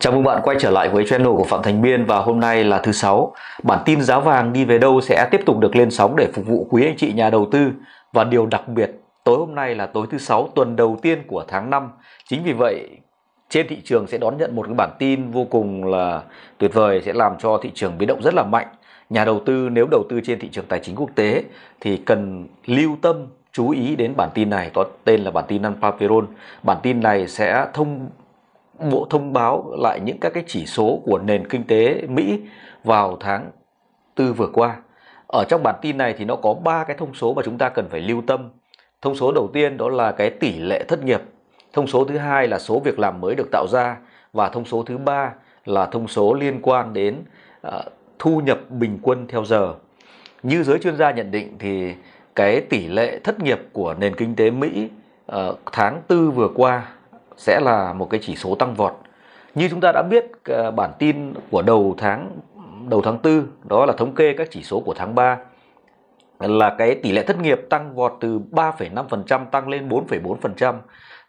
Chào mừng bạn quay trở lại với channel của Phạm Thành Biên và hôm nay là thứ sáu. Bản tin giá vàng đi về đâu sẽ tiếp tục được lên sóng để phục vụ quý anh chị nhà đầu tư và điều đặc biệt tối hôm nay là tối thứ sáu tuần đầu tiên của tháng 5. Chính vì vậy trên thị trường sẽ đón nhận một cái bản tin vô cùng là tuyệt vời sẽ làm cho thị trường biến động rất là mạnh. Nhà đầu tư nếu đầu tư trên thị trường tài chính quốc tế thì cần lưu tâm chú ý đến bản tin này có tên là bản tin Nanpaperon. Bản tin này sẽ thông Bộ thông báo lại những các cái chỉ số của nền kinh tế Mỹ vào tháng tư vừa qua. Ở trong bản tin này thì nó có ba cái thông số mà chúng ta cần phải lưu tâm. Thông số đầu tiên đó là cái tỷ lệ thất nghiệp. Thông số thứ hai là số việc làm mới được tạo ra và thông số thứ ba là thông số liên quan đến uh, thu nhập bình quân theo giờ. Như giới chuyên gia nhận định thì cái tỷ lệ thất nghiệp của nền kinh tế Mỹ uh, tháng 4 vừa qua sẽ là một cái chỉ số tăng vọt. Như chúng ta đã biết ờ, bản tin của đầu tháng đầu tháng 4 đó là thống kê các chỉ số của tháng 3 là cái tỷ lệ thất nghiệp tăng vọt từ 3,5% tăng lên 4,4%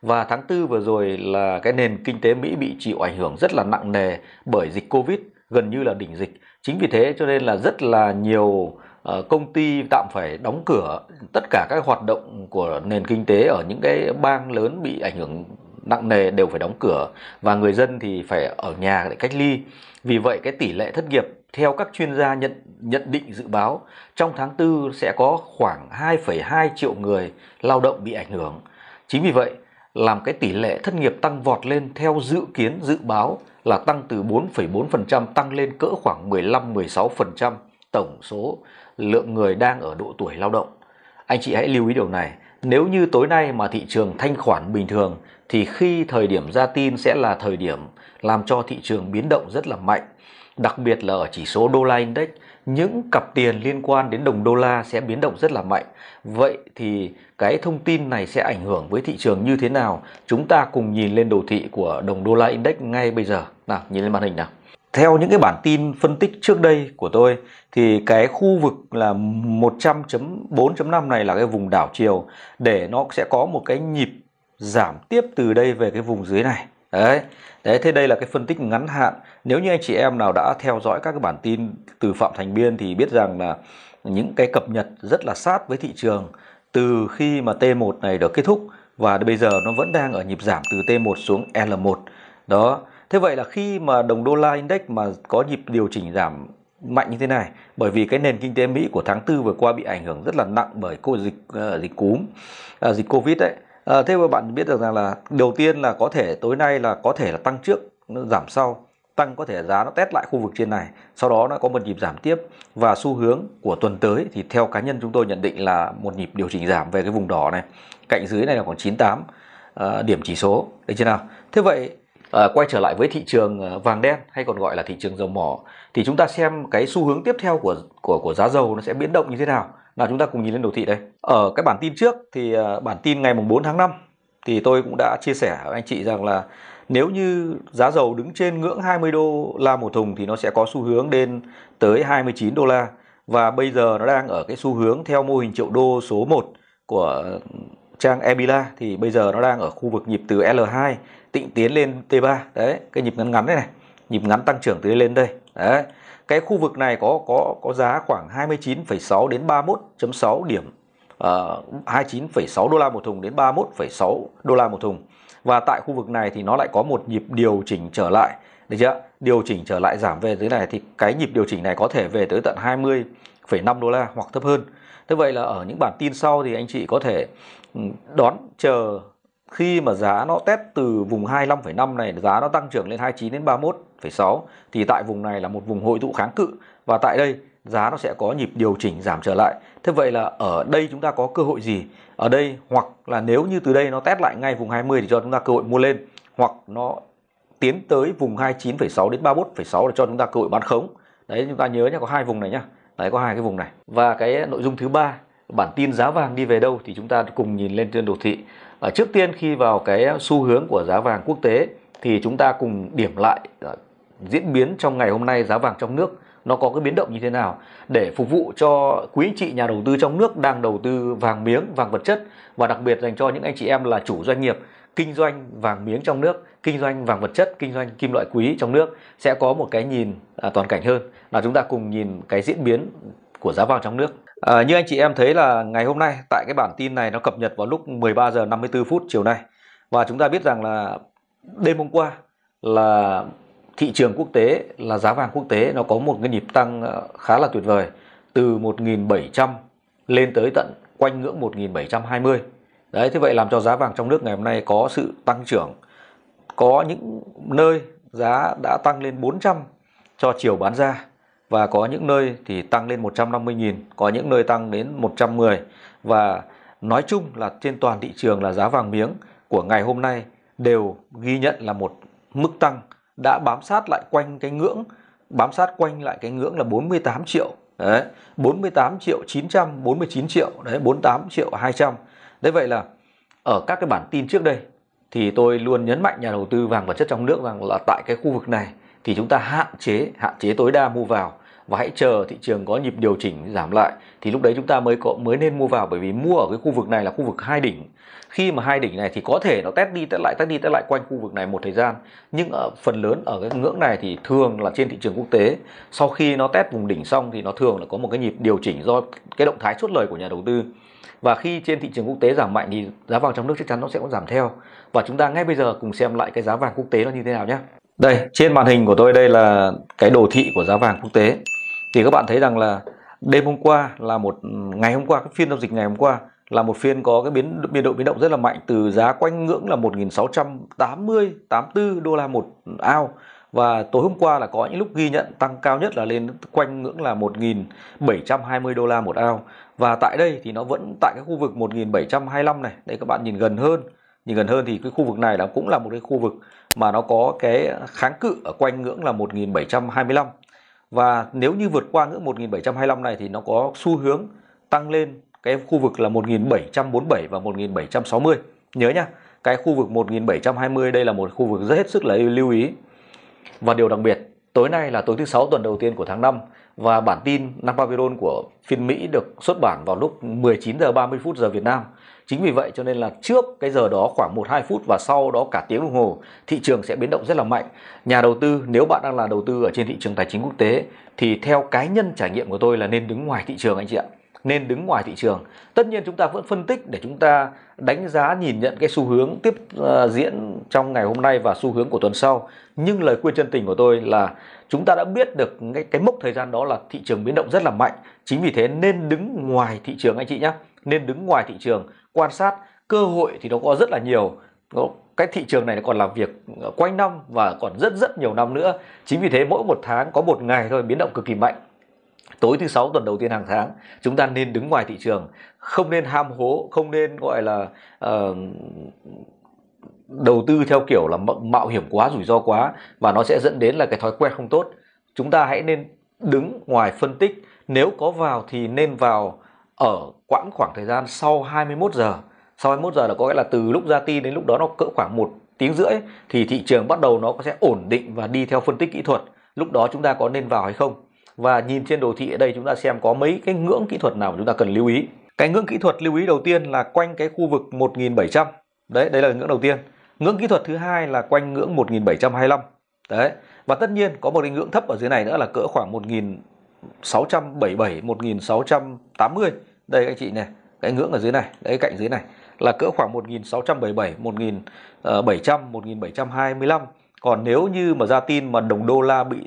và tháng 4 vừa rồi là cái nền kinh tế Mỹ bị chịu ảnh hưởng rất là nặng nề bởi dịch Covid gần như là đỉnh dịch. Chính vì thế cho nên là rất là nhiều ờ, công ty tạm phải đóng cửa tất cả các hoạt động của nền kinh tế ở những cái bang lớn bị ảnh hưởng nặng nề đều phải đóng cửa và người dân thì phải ở nhà để cách ly. Vì vậy cái tỷ lệ thất nghiệp theo các chuyên gia nhận nhận định dự báo trong tháng 4 sẽ có khoảng 2,2 triệu người lao động bị ảnh hưởng. Chính vì vậy, làm cái tỷ lệ thất nghiệp tăng vọt lên theo dự kiến dự báo là tăng từ 4,4% tăng lên cỡ khoảng 15-16% tổng số lượng người đang ở độ tuổi lao động. Anh chị hãy lưu ý điều này nếu như tối nay mà thị trường thanh khoản bình thường thì khi thời điểm ra tin sẽ là thời điểm làm cho thị trường biến động rất là mạnh. Đặc biệt là ở chỉ số đô la index, những cặp tiền liên quan đến đồng đô la sẽ biến động rất là mạnh. Vậy thì cái thông tin này sẽ ảnh hưởng với thị trường như thế nào? Chúng ta cùng nhìn lên đồ thị của đồng đô la index ngay bây giờ. Nào, nhìn lên màn hình nào theo những cái bản tin phân tích trước đây của tôi thì cái khu vực là 100.4.5 này là cái vùng đảo chiều để nó sẽ có một cái nhịp giảm tiếp từ đây về cái vùng dưới này đấy đấy thế đây là cái phân tích ngắn hạn nếu như anh chị em nào đã theo dõi các cái bản tin từ phạm thành biên thì biết rằng là những cái cập nhật rất là sát với thị trường từ khi mà T1 này được kết thúc và bây giờ nó vẫn đang ở nhịp giảm từ T1 xuống L1 đó Thế vậy là khi mà đồng đô la index mà có nhịp điều chỉnh giảm mạnh như thế này bởi vì cái nền kinh tế Mỹ của tháng tư vừa qua bị ảnh hưởng rất là nặng bởi cô dịch uh, dịch cúm uh, dịch Covid đấy. Uh, ờ, thế mà bạn biết được rằng là đầu tiên là có thể tối nay là có thể là tăng trước nó giảm sau tăng có thể giá nó test lại khu vực trên này sau đó nó có một nhịp giảm tiếp và xu hướng của tuần tới thì theo cá nhân chúng tôi nhận định là một nhịp điều chỉnh giảm về cái vùng đỏ này cạnh dưới này là khoảng 98 uh, điểm chỉ số đấy chưa nào thế vậy Ờ, quay trở lại với thị trường ờ, vàng đen hay còn gọi là thị trường dầu mỏ thì chúng ta xem cái xu hướng tiếp theo của của của giá dầu nó sẽ biến động như thế nào nào chúng ta cùng nhìn lên đồ thị đây ở cái bản tin trước thì ờ, bản tin ngày mùng 4 tháng 5 thì tôi cũng đã chia sẻ với anh chị rằng là nếu như giá dầu đứng trên ngưỡng 20 đô la một thùng thì nó sẽ có xu hướng lên tới 29 đô la và bây giờ nó đang ở cái xu hướng theo mô hình triệu đô số 1 của trang Ebila thì bây giờ nó đang ở khu vực nhịp từ L2 tịnh tiến lên T3 đấy cái nhịp ngắn ngắn đây này nhịp ngắn tăng trưởng từ đây lên đây đấy cái khu vực này có có có giá khoảng 29,6 đến 31.6 điểm ờ, uh, 29,6 đô la một thùng đến 31,6 đô la một thùng và tại khu vực này thì nó lại có một nhịp điều chỉnh trở lại được chưa điều chỉnh trở lại giảm về dưới này thì cái nhịp điều chỉnh này có thể về tới tận 20,5 đô la hoặc thấp hơn thế vậy là ở những bản tin sau thì anh chị có thể ừ, đón chờ khi mà giá nó test từ vùng 25,5 này giá nó tăng trưởng lên 29 đến 31,6 thì tại vùng này là một vùng hội tụ kháng cự và tại đây giá nó sẽ có nhịp điều chỉnh giảm trở lại. Thế vậy là ở đây chúng ta có cơ hội gì? Ở đây hoặc là nếu như từ đây nó test lại ngay vùng 20 thì cho chúng ta cơ hội mua lên hoặc nó tiến tới vùng 29,6 đến 31,6 để cho chúng ta cơ hội bán khống. Đấy chúng ta nhớ nhé có hai vùng này nhá. Đấy có hai cái vùng này. Và cái nội dung thứ ba bản tin giá vàng đi về đâu thì chúng ta cùng nhìn lên trên đồ thị ở trước tiên khi vào cái xu hướng của giá vàng quốc tế thì chúng ta cùng điểm lại à, diễn biến trong ngày hôm nay giá vàng trong nước nó có cái biến động như thế nào để phục vụ cho quý anh chị nhà đầu tư trong nước đang đầu tư vàng miếng, vàng vật chất và đặc biệt dành cho những anh chị em là chủ doanh nghiệp kinh doanh vàng miếng trong nước, kinh doanh vàng vật chất, kinh doanh kim loại quý trong nước sẽ có một cái nhìn à, toàn cảnh hơn là chúng ta cùng nhìn cái diễn biến của giá vàng trong nước. À, như anh chị em thấy là ngày hôm nay tại cái bản tin này nó cập nhật vào lúc 13 giờ 54 phút chiều nay và chúng ta biết rằng là đêm hôm qua là thị trường quốc tế là giá vàng quốc tế nó có một cái nhịp tăng ờ, khá là tuyệt vời từ 1.700 lên tới tận quanh ngưỡng 1.720 đấy thế vậy làm cho giá vàng trong nước ngày hôm nay có sự tăng trưởng có những nơi giá đã tăng lên 400 cho chiều bán ra và có những nơi thì tăng lên 150.000, có những nơi tăng đến 110 và nói chung là trên toàn thị trường là giá vàng miếng của ngày hôm nay đều ghi nhận là một mức tăng đã bám sát lại quanh cái ngưỡng bám sát quanh lại cái ngưỡng là 48 triệu đấy 48 triệu 900 49 triệu đấy 48 triệu 200 đấy vậy là ở các cái bản tin trước đây thì tôi luôn nhấn mạnh nhà đầu tư vàng vật chất trong nước rằng là tại cái khu vực này thì chúng ta hạn chế hạn chế tối đa mua vào và hãy chờ thị trường có nhịp điều chỉnh giảm lại thì lúc đấy chúng ta mới có mới nên mua vào bởi vì mua ở cái khu vực này là khu vực hai đỉnh khi mà hai đỉnh này thì có thể nó test đi test lại test đi test lại quanh khu vực này một thời gian nhưng ở phần lớn ở cái ngưỡng này thì thường là trên thị trường quốc tế sau khi nó test vùng đỉnh xong thì nó thường là có một cái nhịp điều chỉnh do cái động thái chốt lời của nhà đầu tư và khi trên thị trường quốc tế giảm mạnh thì giá vàng trong nước chắc chắn nó sẽ cũng giảm theo và chúng ta ngay bây giờ cùng xem lại cái giá vàng quốc tế nó như thế nào nhé đây trên màn hình của tôi đây là cái đồ thị của giá vàng quốc tế thì các bạn thấy rằng là đêm hôm qua là một ngày hôm qua cái phiên giao dịch ngày hôm qua là một phiên có cái biến biên độ biến động rất là mạnh từ giá quanh ngưỡng là 1680 84 đô la một ao và tối hôm qua là có những lúc ghi nhận tăng cao nhất là lên quanh ngưỡng là 1.720 đô la một ao và tại đây thì nó vẫn tại cái khu vực 1.725 này đây các bạn nhìn gần hơn nhìn gần hơn thì cái khu vực này là cũng là một cái khu vực mà nó có cái kháng cự ở quanh ngưỡng là 1725 và nếu như vượt qua ngưỡng 1725 này thì nó có xu hướng tăng lên cái khu vực là 1747 và 1760 nhớ nhá cái khu vực 1720 đây là một khu vực rất hết sức là lưu ý và điều đặc biệt tối nay là tối thứ sáu tuần đầu tiên của tháng 5 và bản tin năm Babylon của phiên Mỹ được xuất bản vào lúc 19 giờ 30 phút giờ Việt Nam. Chính vì vậy cho nên là trước cái giờ đó khoảng 1-2 phút và sau đó cả tiếng đồng hồ thị trường sẽ biến động rất là mạnh. Nhà đầu tư nếu bạn đang là đầu tư ở trên thị trường tài chính quốc tế thì theo cá nhân trải nghiệm của tôi là nên đứng ngoài thị trường anh chị ạ. Nên đứng ngoài thị trường. Tất nhiên chúng ta vẫn phân tích để chúng ta đánh giá nhìn nhận cái xu hướng tiếp uh, diễn trong ngày hôm nay và xu hướng của tuần sau nhưng lời khuyên chân tình của tôi là chúng ta đã biết được cái, cái mốc thời gian đó là thị trường biến động rất là mạnh chính vì thế nên đứng ngoài thị trường anh chị nhé nên đứng ngoài thị trường quan sát cơ hội thì nó có rất là nhiều cái thị trường này còn là việc ờ, quanh năm và còn rất rất nhiều năm nữa chính vì thế mỗi một tháng có một ngày thôi biến động cực kỳ mạnh tối thứ sáu tuần đầu tiên hàng tháng chúng ta nên đứng ngoài thị trường không nên ham hố không nên gọi là uh, đầu tư theo kiểu là mạo hiểm quá rủi ro quá và nó sẽ dẫn đến là cái thói quen không tốt chúng ta hãy nên đứng ngoài phân tích nếu có vào thì nên vào ở quãng khoảng thời gian sau 21 giờ sau 21 giờ là có nghĩa là từ lúc ra tin đến lúc đó nó cỡ khoảng một tiếng rưỡi thì thị trường bắt đầu nó sẽ ổn định và đi theo phân tích kỹ thuật lúc đó chúng ta có nên vào hay không và nhìn trên đồ thị ở đây chúng ta xem có mấy cái ngưỡng kỹ thuật nào mà chúng ta cần lưu ý cái ngưỡng kỹ thuật lưu ý đầu tiên là quanh cái khu vực 1700 đấy đây là ngưỡng đầu tiên ngưỡng kỹ thuật thứ hai là quanh ngưỡng 1725 đấy và tất nhiên có một cái ngưỡng thấp ở dưới này nữa là cỡ khoảng 1677 1680 đây anh chị này cái ngưỡng ở dưới này đấy cạnh dưới này là cỡ khoảng 1677 1700 1725 còn nếu như mà ra tin mà đồng đô la bị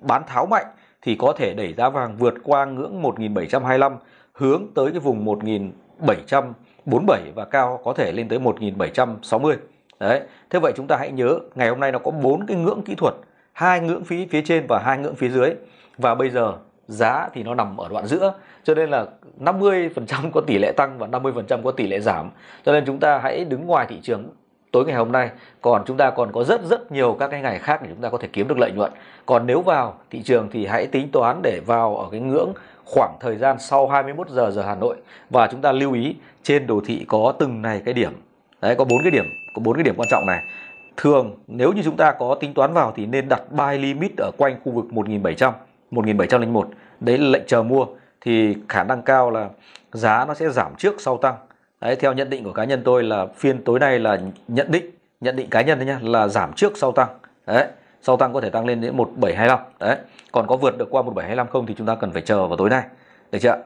bán tháo mạnh thì có thể đẩy giá vàng vượt qua ngưỡng 1725 hướng tới cái vùng 1747 và cao có thể lên tới 1760. Đấy, thế vậy chúng ta hãy nhớ ngày hôm nay nó có bốn cái ngưỡng kỹ thuật, hai ngưỡng phí phía trên và hai ngưỡng phía dưới. Và bây giờ giá thì nó nằm ở đoạn giữa cho nên là 50% có tỷ lệ tăng và 50% có tỷ lệ giảm. Cho nên chúng ta hãy đứng ngoài thị trường tối ngày hôm nay còn chúng ta còn có rất rất nhiều các cái ngày khác để chúng ta có thể kiếm được lợi nhuận còn nếu vào thị trường thì hãy tính toán để vào ở cái ngưỡng khoảng thời gian sau 21 giờ giờ Hà Nội và chúng ta lưu ý trên đồ thị có từng này cái điểm đấy có bốn cái điểm có bốn cái điểm quan trọng này thường nếu như chúng ta có tính toán vào thì nên đặt buy limit ở quanh khu vực 1700 1701 đấy là lệnh chờ mua thì khả năng cao là giá nó sẽ giảm trước sau tăng Đấy, theo nhận định của cá nhân tôi là phiên tối nay là nhận định nhận định cá nhân đấy nhá là giảm trước sau tăng đấy sau tăng có thể tăng lên đến 1725 đấy còn có vượt được qua 1725 không thì chúng ta cần phải chờ vào tối nay được chưa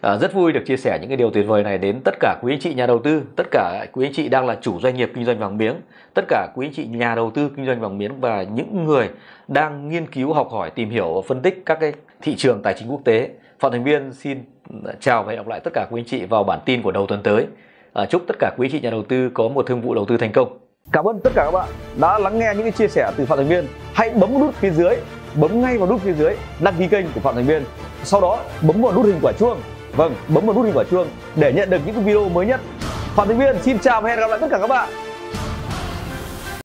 à, rất vui được chia sẻ những cái điều tuyệt vời này đến tất cả quý anh chị nhà đầu tư tất cả quý anh chị đang là chủ doanh nghiệp kinh doanh vàng miếng tất cả quý anh chị nhà đầu tư kinh doanh vàng miếng và những người đang nghiên cứu học hỏi tìm hiểu phân tích các cái thị trường tài chính quốc tế Phạm Thành Biên xin chào và hẹn gặp lại tất cả quý anh chị vào bản tin của đầu tuần tới. À, chúc tất cả quý anh chị nhà đầu tư có một thương vụ đầu tư thành công. Cảm ơn tất cả các bạn đã lắng nghe những cái chia sẻ từ Phạm Thành Biên. Hãy bấm nút phía dưới, bấm ngay vào nút phía dưới đăng ký kênh của Phạm Thành Biên. Sau đó bấm vào nút hình quả chuông. Vâng, bấm vào nút hình quả chuông để nhận được những video mới nhất. Phạm Thành Biên xin chào và hẹn gặp lại tất cả các bạn.